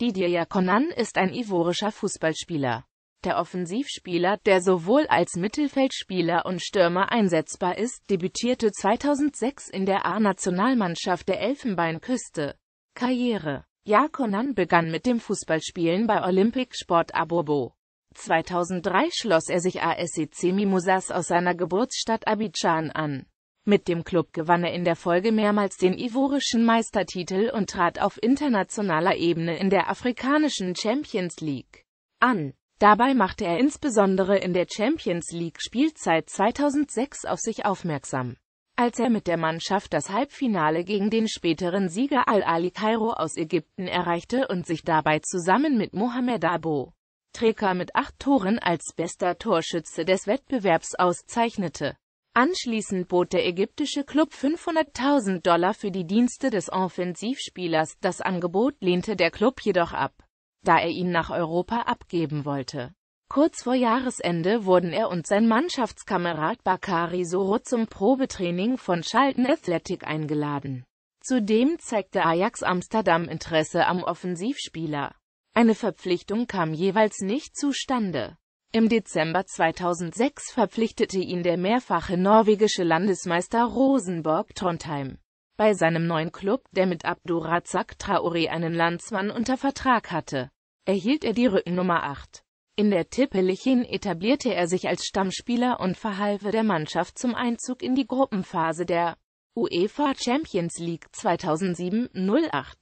Didier Yakonan ist ein ivorischer Fußballspieler. Der Offensivspieler, der sowohl als Mittelfeldspieler und Stürmer einsetzbar ist, debütierte 2006 in der A-Nationalmannschaft der Elfenbeinküste. Karriere Yakonan begann mit dem Fußballspielen bei Olympic Sport Abobo. 2003 schloss er sich ASEC Mimosas aus seiner Geburtsstadt Abidjan an. Mit dem Club gewann er in der Folge mehrmals den ivorischen Meistertitel und trat auf internationaler Ebene in der afrikanischen Champions League an. Dabei machte er insbesondere in der Champions League Spielzeit 2006 auf sich aufmerksam, als er mit der Mannschaft das Halbfinale gegen den späteren Sieger Al-Ali Kairo aus Ägypten erreichte und sich dabei zusammen mit Mohamed Abo Treker mit acht Toren als bester Torschütze des Wettbewerbs auszeichnete. Anschließend bot der ägyptische Club 500.000 Dollar für die Dienste des Offensivspielers, das Angebot lehnte der Club jedoch ab, da er ihn nach Europa abgeben wollte. Kurz vor Jahresende wurden er und sein Mannschaftskamerad Bakari Soro zum Probetraining von Schalten Athletic eingeladen. Zudem zeigte Ajax Amsterdam Interesse am Offensivspieler. Eine Verpflichtung kam jeweils nicht zustande. Im Dezember 2006 verpflichtete ihn der mehrfache norwegische Landesmeister Rosenborg Trondheim. Bei seinem neuen Klub, der mit Abdurazak Traoré einen Landsmann unter Vertrag hatte, erhielt er die Rückennummer 8. In der Tippelichin etablierte er sich als Stammspieler und verhalfe der Mannschaft zum Einzug in die Gruppenphase der UEFA Champions League 2007-08,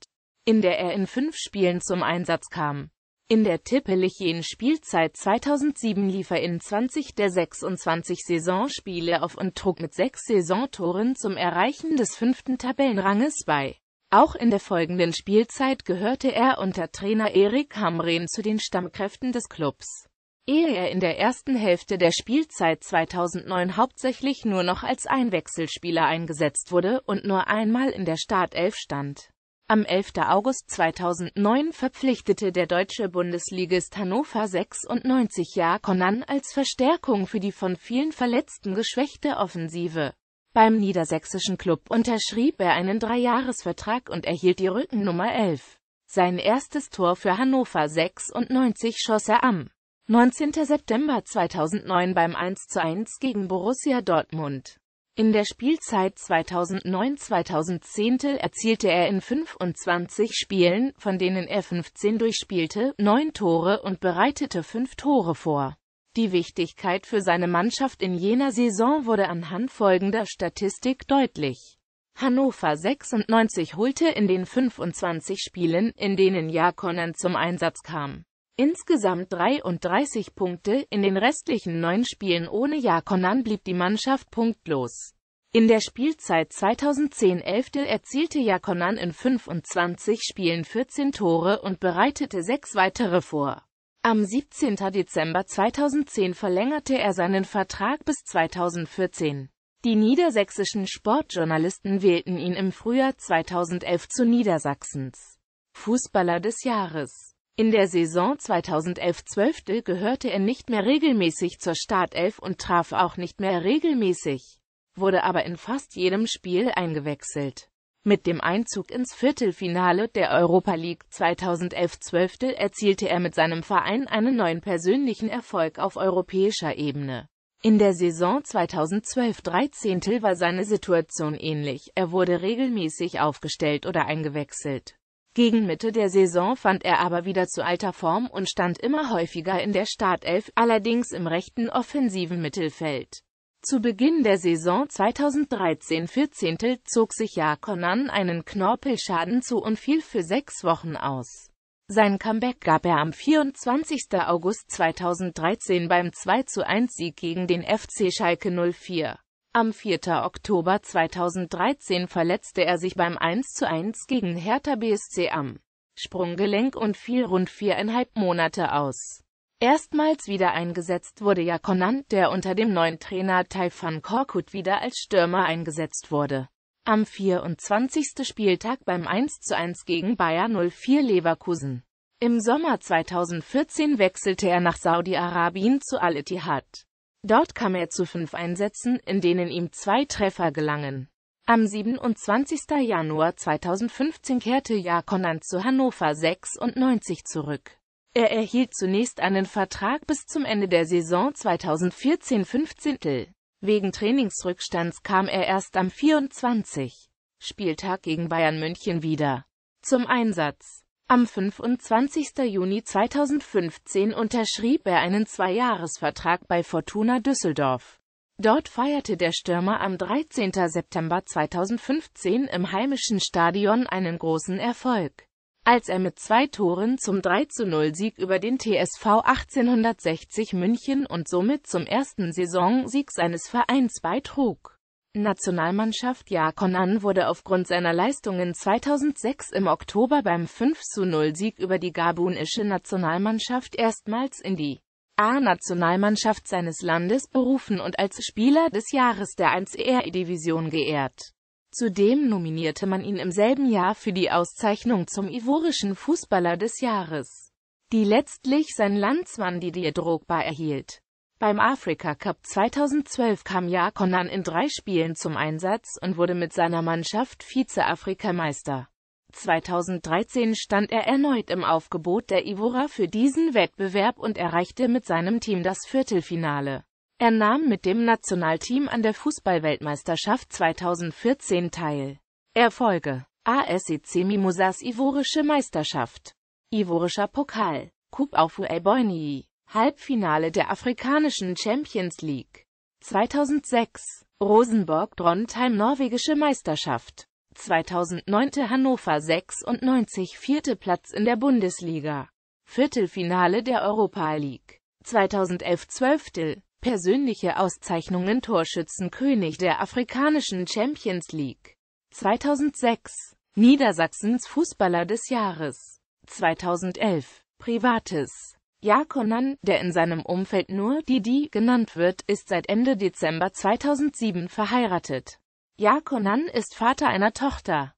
in der er in fünf Spielen zum Einsatz kam. In der Tippelichien-Spielzeit 2007 lief er in 20 der 26 Saisonspiele auf und trug mit sechs Saisontoren zum Erreichen des fünften Tabellenranges bei. Auch in der folgenden Spielzeit gehörte er unter Trainer Erik Hamren zu den Stammkräften des Klubs. Ehe er in der ersten Hälfte der Spielzeit 2009 hauptsächlich nur noch als Einwechselspieler eingesetzt wurde und nur einmal in der Startelf stand. Am 11. August 2009 verpflichtete der deutsche Bundesligist Hannover 96 Jahr Conan als Verstärkung für die von vielen Verletzten geschwächte Offensive. Beim niedersächsischen Club unterschrieb er einen Dreijahresvertrag und erhielt die Rückennummer 11. Sein erstes Tor für Hannover 96 schoss er am 19. September 2009 beim 1 zu 1 gegen Borussia Dortmund. In der Spielzeit 2009-2010 erzielte er in 25 Spielen, von denen er 15 durchspielte, 9 Tore und bereitete 5 Tore vor. Die Wichtigkeit für seine Mannschaft in jener Saison wurde anhand folgender Statistik deutlich. Hannover 96 holte in den 25 Spielen, in denen Jakonnen zum Einsatz kam, insgesamt 33 Punkte, in den restlichen neun Spielen ohne Jakonan blieb die Mannschaft punktlos. In der Spielzeit 2010-11 erzielte Jakonan in 25 Spielen 14 Tore und bereitete sechs weitere vor. Am 17. Dezember 2010 verlängerte er seinen Vertrag bis 2014. Die niedersächsischen Sportjournalisten wählten ihn im Frühjahr 2011 zu Niedersachsens Fußballer des Jahres. In der Saison 2011-12 gehörte er nicht mehr regelmäßig zur Startelf und traf auch nicht mehr regelmäßig, wurde aber in fast jedem Spiel eingewechselt. Mit dem Einzug ins Viertelfinale der Europa League 2011-12 erzielte er mit seinem Verein einen neuen persönlichen Erfolg auf europäischer Ebene. In der Saison 2012-13 war seine Situation ähnlich, er wurde regelmäßig aufgestellt oder eingewechselt. Gegen Mitte der Saison fand er aber wieder zu alter Form und stand immer häufiger in der Startelf, allerdings im rechten offensiven Mittelfeld. Zu Beginn der Saison 2013-14 zog sich Jakonan einen Knorpelschaden zu und fiel für sechs Wochen aus. Sein Comeback gab er am 24. August 2013 beim 2-1-Sieg gegen den FC Schalke 04. Am 4. Oktober 2013 verletzte er sich beim 1 zu 1 gegen Hertha BSC am Sprunggelenk und fiel rund viereinhalb Monate aus. Erstmals wieder eingesetzt wurde Jakonan, der unter dem neuen Trainer Taifan Korkut wieder als Stürmer eingesetzt wurde. Am 24. Spieltag beim 1 zu 1 gegen Bayer 04 Leverkusen. Im Sommer 2014 wechselte er nach Saudi-Arabien zu Al-Ittihad. Dort kam er zu fünf Einsätzen, in denen ihm zwei Treffer gelangen. Am 27. Januar 2015 kehrte Jakonan zu Hannover 96 zurück. Er erhielt zunächst einen Vertrag bis zum Ende der Saison 2014-15. Wegen Trainingsrückstands kam er erst am 24. Spieltag gegen Bayern München wieder zum Einsatz. Am 25. Juni 2015 unterschrieb er einen Zweijahresvertrag bei Fortuna Düsseldorf. Dort feierte der Stürmer am 13. September 2015 im heimischen Stadion einen großen Erfolg, als er mit zwei Toren zum 3-0-Sieg über den TSV 1860 München und somit zum ersten Saisonsieg seines Vereins beitrug Nationalmannschaft Jakonnen wurde aufgrund seiner Leistungen 2006 im Oktober beim 5-0-Sieg über die gabunische Nationalmannschaft erstmals in die A-Nationalmannschaft seines Landes berufen und als Spieler des Jahres der 1R-Division geehrt. Zudem nominierte man ihn im selben Jahr für die Auszeichnung zum ivorischen Fußballer des Jahres, die letztlich sein Landsmann Didier Drogba erhielt beim Africa Cup 2012 kam Jakonan in drei Spielen zum Einsatz und wurde mit seiner Mannschaft Vize-Afrikameister. 2013 stand er erneut im Aufgebot der Ivora für diesen Wettbewerb und erreichte mit seinem Team das Viertelfinale. Er nahm mit dem Nationalteam an der Fußballweltmeisterschaft 2014 teil. Erfolge ASEC Mimosas Ivorische Meisterschaft Ivorischer Pokal Coupe Afu Elboinii Halbfinale der afrikanischen Champions League 2006 Rosenborg Drontheim norwegische Meisterschaft 2009 Hannover 96 vierte Platz in der Bundesliga Viertelfinale der Europa League 2011 Zwölftel Persönliche Auszeichnungen Torschützenkönig der afrikanischen Champions League 2006 Niedersachsens Fußballer des Jahres 2011 Privates Jakonan, der in seinem Umfeld nur Didi genannt wird, ist seit Ende Dezember 2007 verheiratet. Jakonan ist Vater einer Tochter.